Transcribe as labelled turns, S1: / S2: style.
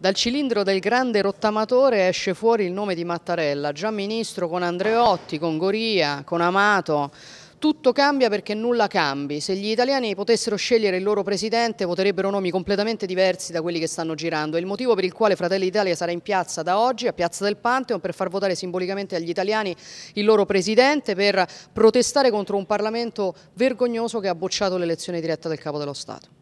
S1: Dal cilindro del grande rottamatore esce fuori il nome di Mattarella, già ministro con Andreotti, con Goria, con Amato. Tutto cambia perché nulla cambi. Se gli italiani potessero scegliere il loro presidente voterebbero nomi completamente diversi da quelli che stanno girando. È il motivo per il quale Fratelli d'Italia sarà in piazza da oggi, a Piazza del Pantheon, per far votare simbolicamente agli italiani il loro presidente, per protestare contro un Parlamento vergognoso che ha bocciato l'elezione diretta del Capo dello Stato.